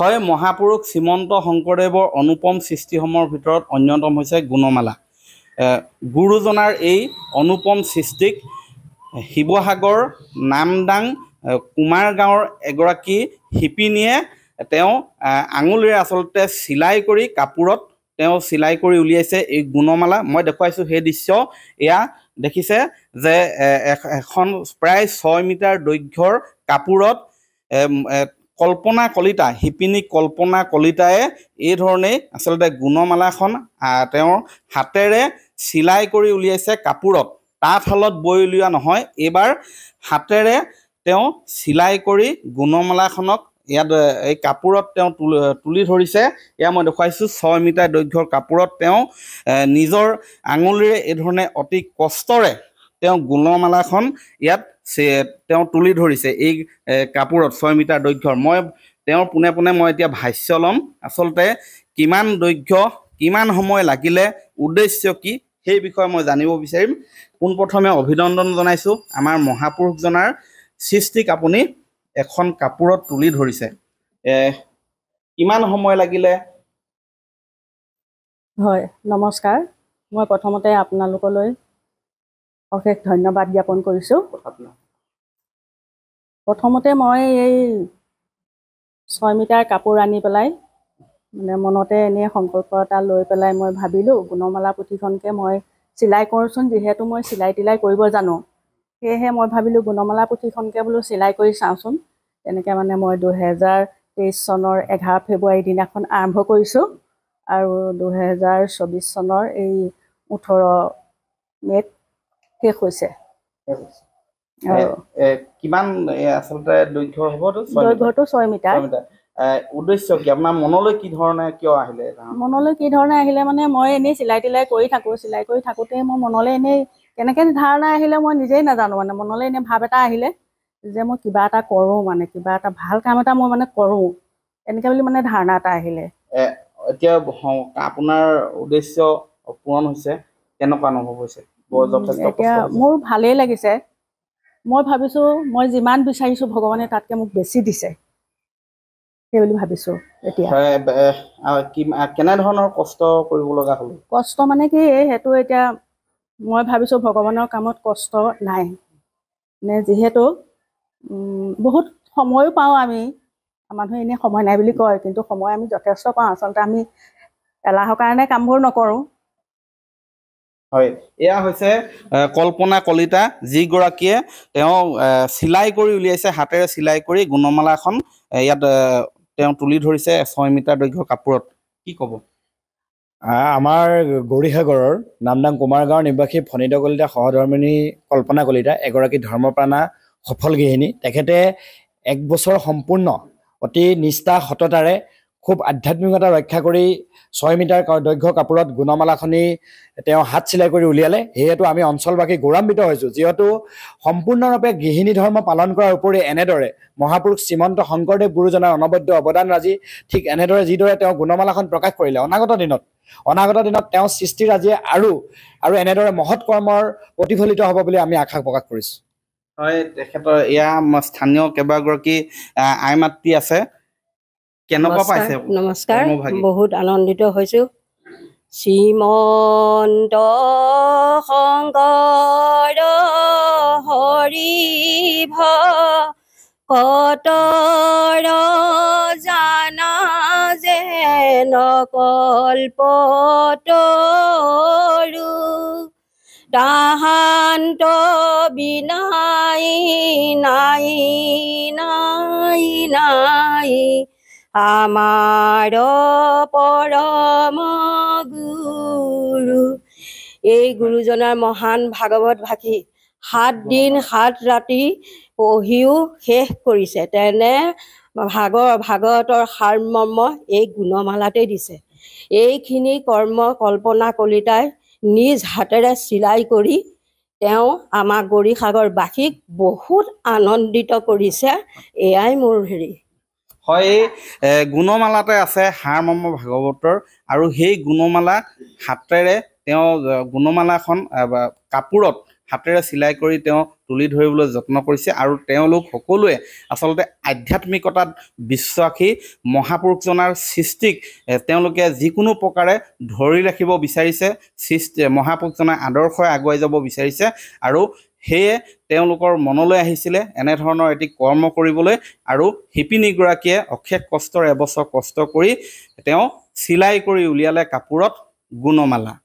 হয় মহাপুৰুষ শ্ৰীমন্ত শংকৰদেৱৰ অনুপম সৃষ্টিসমূহৰ ভিতৰত অন্যতম হৈছে গুণমালা গুৰুজনাৰ এই অনুপম সৃষ্টিক শিৱসাগৰ নামদাং কুমাৰ গাঁৱৰ এগৰাকী শিপিনীয়ে তেওঁ আঙুলিৰে আচলতে চিলাই কৰি কাপোৰত তেওঁ চিলাই কৰি উলিয়াইছে এই গুণমালা মই দেখুৱাইছোঁ সেই দৃশ্য এয়া দেখিছে যে এখন প্ৰায় ছয় মিটাৰ দৈৰ্ঘ্যৰ কাপোৰত কল্পনা কলিতা শিপিনী কল্পনা কলিতায়ে এইধৰণেই আচলতে গুণমালাখন তেওঁৰ হাতেৰে চিলাই কৰি উলিয়াইছে কাপোৰত তাঁতশালত বৈ উলিওৱা নহয় এইবাৰ হাতেৰে তেওঁ চিলাই কৰি গুণমালাখনক ইয়াত এই কাপোৰত তেওঁ তুলি ধৰিছে এয়া মই দেখুৱাইছোঁ ছয় মিটাৰ দৈৰ্ঘ্যৰ কাপোৰত তেওঁ নিজৰ আঙুলিৰে এইধৰণে অতি কষ্টৰে তেওঁ গোলমালাখন ইয়াত তেওঁ তুলি ধৰিছে এই কাপোৰত ছয় মিটাৰ দৈৰ্ঘ্যৰ মই তেওঁৰ পোনে পোনে মই এতিয়া ভাষ্য ল'ম আচলতে কিমান দৈৰ্ঘ্য কিমান সময় লাগিলে উদ্দেশ্য কি সেই বিষয়ে মই জানিব বিচাৰিম পোনপ্ৰথমে অভিনন্দন জনাইছোঁ আমাৰ মহাপুৰুষজনাৰ সৃষ্টিক আপুনি এখন কাপোৰত তুলি ধৰিছে কিমান সময় লাগিলে হয় নমস্কাৰ মই প্ৰথমতে আপোনালোকলৈ অশেষ ধন্যবাদ জ্ঞাপন কৰিছোঁ প্ৰথমতে মই এই ছয় মিটাৰ কাপোৰ আনি পেলাই মানে মনতে এনেই সংকল্প এটা লৈ পেলাই মই ভাবিলোঁ গুণমালা পুথিখনকে মই চিলাই কৰোঁচোন যিহেতু মই চিলাই তিলাই কৰিব জানো সেয়েহে মই ভাবিলোঁ গুণমালা পুথিখনকে বোলো চিলাই কৰি চাওঁচোন তেনেকৈ মানে মই দুহেজাৰ তেইছ চনৰ এঘাৰ ফেব্ৰুৱাৰী দিনাখন আৰম্ভ কৰিছোঁ আৰু দুহেজাৰ চৌবিছ চনৰ এই ওঠৰ মে'ত শেষ হৈছে কিমান আচলতে দৈৰ্ঘ্য হ'ব দৈৰ্ঘ্যটো ছয় মিটাৰ উদ্দেশ্য কি আপোনাৰ মনলৈ কি ধৰণে কিয় আহিলে মনলৈ কি ধৰণে আহিলে মানে মই এনেই চিলাই তিলাই কৰি থাকোঁ চিলাই কৰি থাকোঁতে মই মনলৈ এনেই কেনেকৈ ধাৰণা আহিলে মই নিজেই নাজানো মানে মনলৈ এনেই ভাৱ এটা আহিলে যে মই কিবা এটা কৰোঁ মানে কিবা এটা ভাল কাম এটা মই মানে কৰোঁ এনেকৈ বুলি মানে ধাৰণা এটা আহিলে এতিয়া আপোনাৰ উদ্দেশ্য পূৰণ হৈছে কেনেকুৱা অনুভৱ হৈছে এতিয়া মোৰ ভালেই লাগিছে মই ভাবিছোঁ মই যিমান বিচাৰিছোঁ ভগৱানে তাতকৈ মোক বেছি দিছে সেই ভাবিছোঁ কষ্ট মানে কি সেইটো এতিয়া মই ভাবিছোঁ ভগৱানৰ কামত কষ্ট নাই যিহেতু বহুত সময়ো পাওঁ আমি মানুহে এনেই সময় নাই বুলি কয় কিন্তু সময় আমি যথেষ্ট পাওঁ আচলতে আমি এলাহৰ কাৰণে কামবোৰ নকৰোঁ হয় এয়া হৈছে কল্পনা কলিতা যিগৰাকীয়ে তেওঁ চিলাই কৰি উলিয়াইছে হাতেৰে চিলাই কৰি গুণমালাখন ইয়াত তেওঁ তুলি ধৰিছে ছয় মিটাৰ দৈৰ্ঘ্য কাপোৰত কি ক'ব আমাৰ গৌৰীসাগৰৰ নামদাং কুমাৰগাঁৱৰ নিবাসী ফণিত কলিতা সহধৰ্মিনী কল্পনা কলিতা এগৰাকী ধৰ্মপ্ৰাণা সফল গৃহিণী তেখেতে এক বছৰ সম্পূৰ্ণ অতি নিষ্ঠা সততাৰে খুব আধ্যাত্মিকতা ৰক্ষা কৰি ছয় মিটাৰ দৈৰ্ঘ্য কাপোৰত গুণমালাখনি তেওঁ হাত চিলাই কৰি উলিয়ালে সেয়েতু আমি অঞ্চলবাসী গৌৰৱান্বিত হৈছোঁ যিহেতু সম্পূৰ্ণৰূপে গৃহিণী ধৰ্ম পালন কৰাৰ উপৰি এনেদৰে মহাপুৰুষ শ্ৰীমন্ত শংকৰদেৱ গুৰুজনাৰ অনবদ্য অৱদান ৰাজি ঠিক এনেদৰে যিদৰে তেওঁ গুণমালাখন প্ৰকাশ কৰিলে অনাগত দিনত অনাগত দিনত তেওঁ সৃষ্টিৰাজিয়ে আৰু আৰু এনেদৰে মহৎ কৰ্মৰ প্ৰতিফলিত হ'ব বুলি আমি আশা প্ৰকাশ কৰিছোঁ হয় তেখেতৰ এয়া স্থানীয় কেইবাগৰাকী আই মাতৃ আছে নমস্কাৰ বহুত আনন্দিত হৈছো শ্ৰীমন্ত সংগ হৰি ভত জানা যে নকল্পৰু তাহান্ত বিনাই নাই নাই নাই আমাৰ পৰম গুৰু এই গুৰুজনাৰ মহান ভাগৱত ভাষী সাত দিন সাত ৰাতি পঢ়িও শেষ কৰিছে তেনে ভাগৰ ভাগৱতৰ সাৰমৰ্ম এই গুণমালাতে দিছে এইখিনি কৰ্ম কল্পনা কলিতাই নিজ হাতেৰে চিলাই কৰি তেওঁ আমাক গৰিসাগৰবাসীক বহুত আনন্দিত কৰিছে এয়াই মোৰ হেৰি হয় গুণমালাতে আছে হাৰ মৰ্ম ভাগৱতৰ আৰু সেই গুণমালা হাতেৰে তেওঁ গুণমালাখন কাপোৰত হাতেৰে চিলাই কৰি তেওঁ তুলি ধৰিবলৈ যত্ন কৰিছে আৰু তেওঁলোক সকলোৱে আচলতে আধ্যাত্মিকতাত বিশ্বাসী মহাপুৰুষজনাৰ সৃষ্টিক তেওঁলোকে যিকোনো প্ৰকাৰে ধৰি ৰাখিব বিচাৰিছে সৃষ্টি মহাপুৰুষজনাৰ আদৰ্শই আগুৱাই যাব বিচাৰিছে আৰু সেয়ে তেওঁলোকৰ মনলৈ আহিছিলে এনেধৰণৰ এটি কৰ্ম কৰিবলৈ আৰু শিপিনীগৰাকীয়ে অশেষ কষ্টৰ এবছৰ কষ্ট কৰি তেওঁ চিলাই কৰি উলিয়ালে কাপোৰত গুণমালা